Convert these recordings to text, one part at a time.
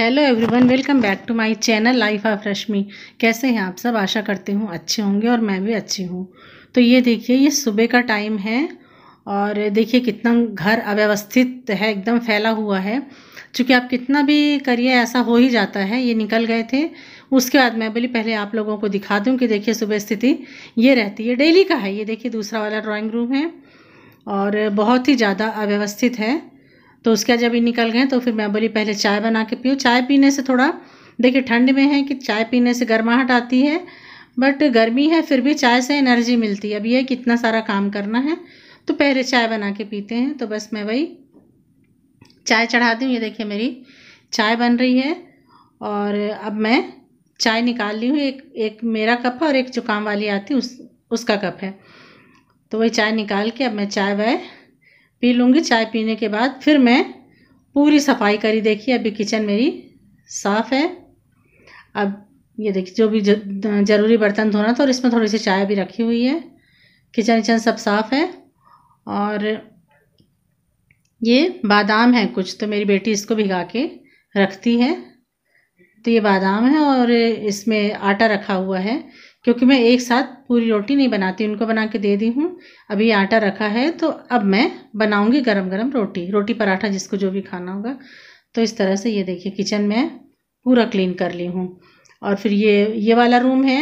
hello everyone welcome back to my channel life of Rashmi कैसे हैं आप सब आशा करती हूँ अच्छे होंगे और मैं भी अच्छी हूँ तो ये देखिए ये सुबह का टाइम है और देखिए कितना घर अव्यवस्थित है एकदम फैला हुआ है चूँकि आप कितना भी करिए ऐसा हो ही जाता है ये निकल गए थे उसके बाद मैं बोली पहले आप लोगों को दिखा दूँ कि देखिए सुबह स्थिति ये रहती है डेली का है ये देखिए दूसरा वाला ड्राॅइंग रूम है और बहुत ही ज़्यादा अव्यवस्थित है तो उसके जब ये निकल गए तो फिर मैं बोली पहले चाय बना के पीऊँ चाय पीने से थोड़ा देखिए ठंड में है कि चाय पीने से गर्माहट आती है बट गर्मी है फिर भी चाय से एनर्जी मिलती है अब ये कितना सारा काम करना है तो पहले चाय बना के पीते हैं तो बस मैं वही चाय चढ़ा दूँ ये देखिए मेरी चाय बन रही है और अब मैं चाय निकाल ली हूँ एक एक मेरा कप है और एक जुकाम वाली आती उस उसका कप है तो वही चाय निकाल के अब मैं चाय वाय पी लूँगी चाय पीने के बाद फिर मैं पूरी सफाई करी देखिए अभी किचन मेरी साफ़ है अब ये देखिए जो भी ज़रूरी बर्तन धोना था और इसमें थोड़ी सी चाय भी रखी हुई है किचन विचन सब साफ़ है और ये बादाम है कुछ तो मेरी बेटी इसको भिगा के रखती है तो ये बादाम है और इसमें आटा रखा हुआ है क्योंकि मैं एक साथ पूरी रोटी नहीं बनाती उनको बना के दे दी हूँ अभी आटा रखा है तो अब मैं बनाऊँगी गरम गरम रोटी रोटी पराठा जिसको जो भी खाना होगा तो इस तरह से ये देखिए किचन में पूरा क्लीन कर ली हूँ और फिर ये ये वाला रूम है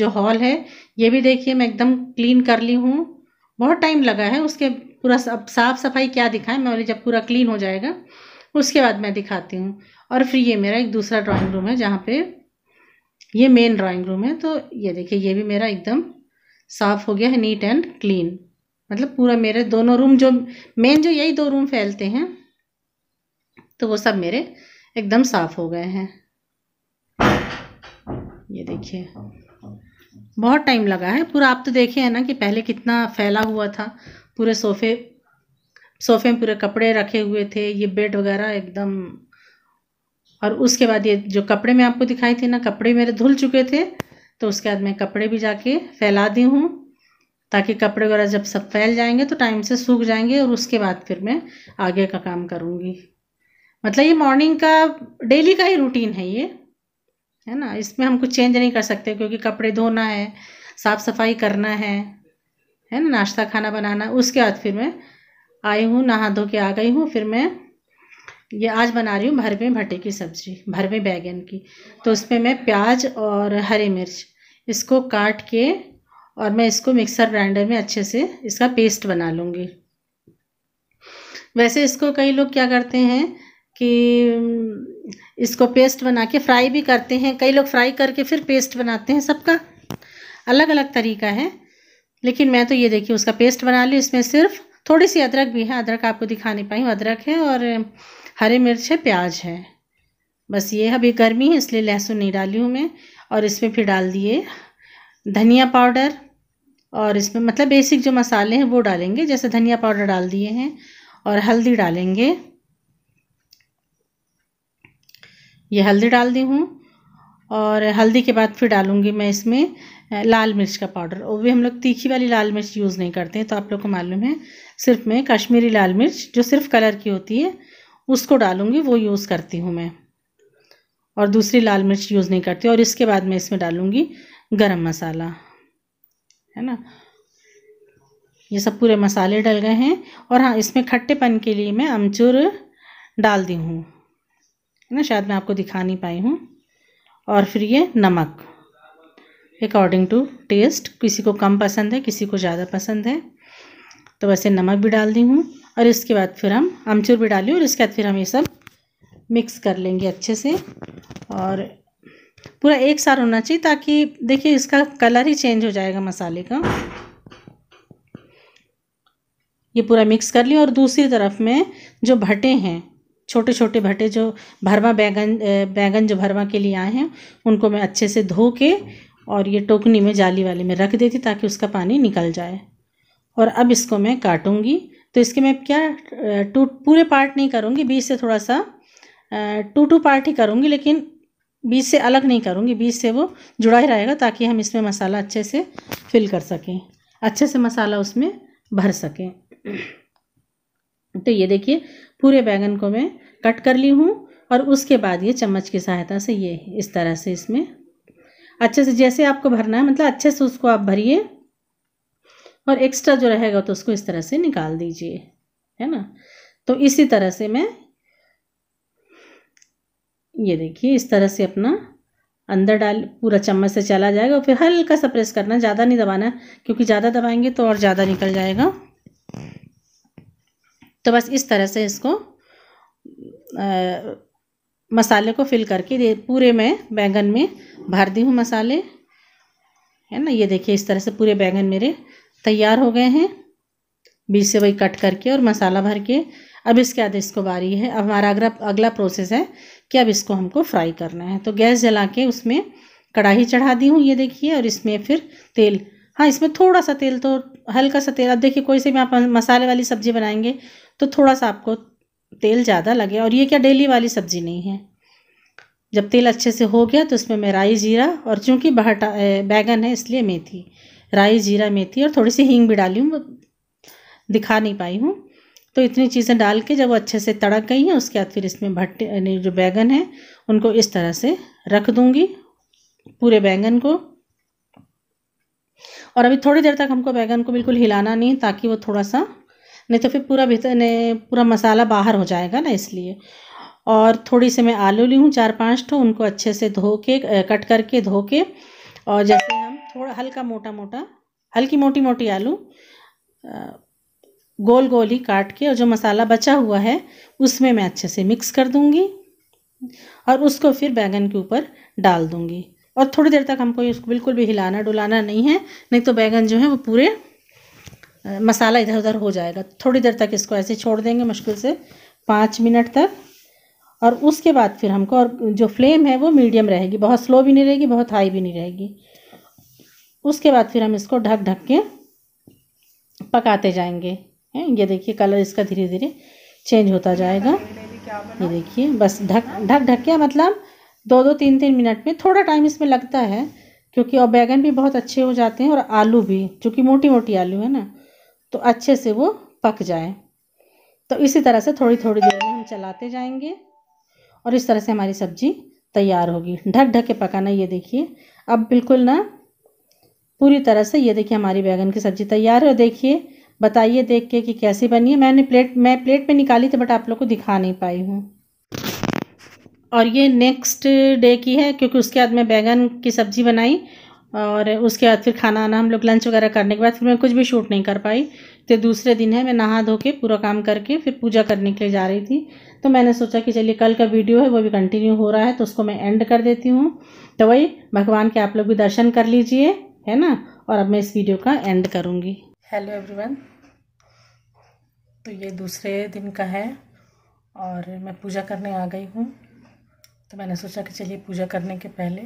जो हॉल है ये भी देखिए मैं एकदम क्लीन कर ली हूँ बहुत टाइम लगा है उसके पूरा अब साफ़ सफाई क्या दिखाएं मैं जब पूरा क्लीन हो जाएगा उसके बाद मैं दिखाती हूँ और फिर ये मेरा एक दूसरा ड्राइंग रूम है जहाँ पे ये मेन ड्राइंग रूम है तो ये देखिए ये भी मेरा एकदम साफ़ हो गया है नीट एंड क्लीन मतलब पूरा मेरे दोनों रूम जो मेन जो यही दो रूम फैलते हैं तो वो सब मेरे एकदम साफ़ हो गए हैं ये देखिए बहुत टाइम लगा है पूरा आप तो देखे हैं ना कि पहले कितना फैला हुआ था पूरे सोफ़े सोफ़े में पूरे कपड़े रखे हुए थे ये बेड वगैरह एकदम और उसके बाद ये जो कपड़े मैं आपको दिखाई थी ना कपड़े मेरे धुल चुके थे तो उसके बाद मैं कपड़े भी जाके फैला दी हूँ ताकि कपड़े वगैरह जब सब फैल जाएंगे तो टाइम से सूख जाएंगे और उसके बाद फिर मैं आगे का काम करूँगी मतलब ये मॉर्निंग का डेली का ही रूटीन है ये है ना इसमें हम कुछ चेंज नहीं कर सकते क्योंकि कपड़े धोना है साफ़ सफाई करना है है ना नाश्ता खाना बनाना उसके बाद फिर मैं आई हूँ नहा धो के आ गई हूँ फिर मैं ये आज बना रही हूँ भरवे भट्टे की सब्ज़ी भरवे बैगन की तो उसमें मैं प्याज और हरी मिर्च इसको काट के और मैं इसको मिक्सर ग्राइंडर में अच्छे से इसका पेस्ट बना लूँगी वैसे इसको कई लोग क्या करते हैं कि इसको पेस्ट बना के फ्राई भी करते हैं कई लोग फ्राई करके फिर पेस्ट बनाते हैं सबका अलग अलग तरीका है लेकिन मैं तो ये देखिए उसका पेस्ट बना ली इसमें सिर्फ थोड़ी सी अदरक भी है अदरक आपको दिखा नहीं पाई अदरक है और हरे मिर्च है प्याज है बस ये अभी गर्मी है इसलिए लहसुन नहीं डाली हूँ मैं और इसमें फिर डाल दिए धनिया पाउडर और इसमें मतलब बेसिक जो मसाले हैं वो डालेंगे जैसे धनिया पाउडर डाल दिए हैं और हल्दी डालेंगे ये हल्दी डाल दी हूँ और हल्दी के बाद फिर डालूँगी मैं इसमें लाल मिर्च का पाउडर वो भी हम लोग तीखी वाली लाल मिर्च यूज़ नहीं करते हैं तो आप लोग को मालूम है सिर्फ मैं कश्मीरी लाल मिर्च जो सिर्फ कलर की होती है उसको डालूँगी वो यूज़ करती हूँ मैं और दूसरी लाल मिर्च यूज़ नहीं करती और इसके बाद मैं इसमें डालूँगी गरम मसाला है ना ये सब पूरे मसाले डल गए हैं और हाँ इसमें खट्टेपन के लिए मैं अमचूर डाल दी हूँ है ना शायद मैं आपको दिखा नहीं पाई हूँ और फिर ये नमक अकॉर्डिंग टू टेस्ट किसी को कम पसंद है किसी को ज़्यादा पसंद है तो वैसे नमक भी डाल दी हूँ और इसके बाद फिर हम अमचूर भी डालिए और इसके बाद फिर हम ये सब मिक्स कर लेंगे अच्छे से और पूरा एक सार होना चाहिए ताकि देखिए इसका कलर ही चेंज हो जाएगा मसाले का ये पूरा मिक्स कर लिया और दूसरी तरफ में जो भटे हैं छोटे छोटे भटे जो भरवा बैगन बैगन जो भरवा के लिए आए हैं उनको मैं अच्छे से धो के और ये टोकनी में जाली वाले में रख देती ताकि उसका पानी निकल जाए और अब इसको मैं काटूंगी तो इसके मैं क्या टू पूरे पार्ट नहीं करूँगी बीच से थोड़ा सा टू टू पार्ट ही करूँगी लेकिन बीच से अलग नहीं करूँगी बीच से वो जुड़ा ही रहेगा ताकि हम इसमें मसाला अच्छे से फिल कर सकें अच्छे से मसाला उसमें भर सकें तो ये देखिए पूरे बैगन को मैं कट कर ली हूँ और उसके बाद ये चम्मच की सहायता से ये इस तरह से इसमें अच्छे से जैसे आपको भरना है मतलब अच्छे से उसको आप भरिए और एक्स्ट्रा जो रहेगा तो उसको इस तरह से निकाल दीजिए है ना तो इसी तरह से मैं ये देखिए इस तरह से अपना अंदर डाल पूरा चम्मच से चला जाएगा और फिर हल्का सा प्रेस करना ज़्यादा नहीं दबाना क्योंकि ज़्यादा दबाएंगे तो और ज़्यादा निकल जाएगा तो बस इस तरह से इसको आ, मसाले को फिल करके पूरे मैं बैंगन में भर दी हूँ मसाले है ना ये देखिए इस तरह से पूरे बैंगन मेरे तैयार हो गए हैं बीच से वही कट करके और मसाला भर के अब इसके बाद इसको बारी है अब हमारा अगला अगला प्रोसेस है कि अब इसको हमको फ्राई करना है तो गैस जला के उसमें कढ़ाई चढ़ा दी हूँ ये देखिए और इसमें फिर तेल हाँ इसमें थोड़ा सा तेल तो हल्का सा तेल अब देखिए कोई से भी आप मसाले वाली सब्ज़ी बनाएंगे तो थोड़ा सा आपको तेल ज़्यादा लगे और ये क्या डेली वाली सब्ज़ी नहीं है जब तेल अच्छे से हो गया तो उसमें मैं राई जीरा और चूँकि बहटा बैगन है इसलिए मेथी राई जीरा मेथी और थोड़ी सी हींग भी डाली हूँ दिखा नहीं पाई हूँ तो इतनी चीज़ें डाल के जब वो अच्छे से तड़क गई हैं उसके बाद फिर इसमें भट्टे यानी जो बैंगन है उनको इस तरह से रख दूँगी पूरे बैंगन को और अभी थोड़ी देर तक हमको बैंगन को बिल्कुल हिलाना नहीं ताकि वो थोड़ा सा नहीं तो फिर पूरा भीतर ने पूरा मसाला बाहर हो जाएगा ना इसलिए और थोड़ी सी मैं आलू ली हूँ चार पाँच तो उनको अच्छे से धो के कट करके धो के और जैसे हम थोड़ा हल्का मोटा मोटा हल्की मोटी मोटी आलू गोल गोल ही काट के और जो मसाला बचा हुआ है उसमें मैं अच्छे से मिक्स कर दूंगी और उसको फिर बैगन के ऊपर डाल दूंगी और थोड़ी देर तक हमको इसको बिल्कुल भी हिलाना डुलाना नहीं है नहीं तो बैंगन जो है वो पूरे मसाला इधर उधर हो जाएगा थोड़ी देर तक इसको ऐसे छोड़ देंगे मुश्किल से पाँच मिनट तक और उसके बाद फिर हमको और जो फ्लेम है वो मीडियम रहेगी बहुत स्लो भी नहीं रहेगी बहुत हाई भी नहीं रहेगी उसके बाद फिर हम इसको ढक ढक के पकाते जाएंगे हैं ये देखिए कलर इसका धीरे धीरे चेंज होता जाएगा ये देखिए बस ढक ढक ढक के मतलब दो दो तीन तीन मिनट में थोड़ा टाइम इसमें लगता है क्योंकि और बैगन भी बहुत अच्छे हो जाते हैं और आलू भी चूँकि मोटी मोटी आलू है ना तो अच्छे से वो पक जाए तो इसी तरह से थोड़ी थोड़ी देर में हम चलाते जाएंगे और इस तरह से हमारी सब्ज़ी तैयार होगी ढक ढक के पकाना ये देखिए अब बिल्कुल ना पूरी तरह से ये देखिए हमारी बैगन की सब्ज़ी तैयार है और देखिए बताइए देख के कि कैसी बनी है मैंने प्लेट मैं प्लेट में निकाली थी बट आप लोग को दिखा नहीं पाई हूँ और ये नेक्स्ट डे की है क्योंकि उसके बाद मैं बैगन की सब्ज़ी बनाई और उसके बाद फिर खाना आना हम लोग लंच वगैरह करने के बाद फिर मैं कुछ भी शूट नहीं कर पाई तो दूसरे दिन है मैं नहा धो के पूरा काम करके फिर पूजा करने के लिए जा रही थी तो मैंने सोचा कि चलिए कल का वीडियो है वो भी कंटिन्यू हो रहा है तो उसको मैं एंड कर देती हूँ तो वही भगवान के आप लोग भी दर्शन कर लीजिए है ना और अब मैं इस वीडियो का एंड करूँगी हेलो एवरीवन तो ये दूसरे दिन का है और मैं पूजा करने आ गई हूँ तो मैंने सोचा कि चलिए पूजा करने के पहले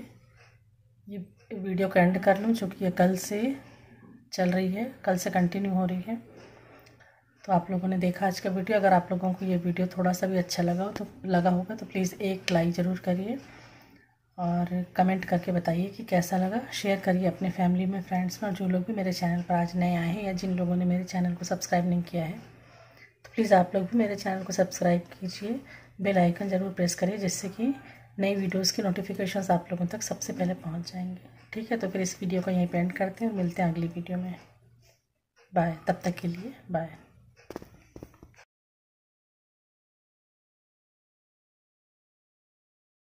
ये वीडियो का एंड कर लूँ चूँकि ये कल से चल रही है कल से कंटिन्यू हो रही है तो आप लोगों ने देखा आज का वीडियो अगर आप लोगों को ये वीडियो थोड़ा सा भी अच्छा लगा हो तो लगा होगा तो प्लीज़ एक लाइक ज़रूर करिए और कमेंट करके बताइए कि कैसा लगा शेयर करिए अपने फैमिली में फ्रेंड्स में और जो लोग भी मेरे चैनल पर आज नए आए हैं या जिन लोगों ने मेरे चैनल को सब्सक्राइब नहीं किया है तो प्लीज़ आप लोग भी मेरे चैनल को सब्सक्राइब कीजिए बेल आइकन ज़रूर प्रेस करिए जिससे कि नई वीडियोस की नोटिफिकेशंस आप लोगों तक सबसे पहले पहुँच जाएंगे ठीक है तो फिर इस वीडियो को यहीं पेंट करते हैं मिलते हैं अगली वीडियो में बाय तब तक के लिए बाय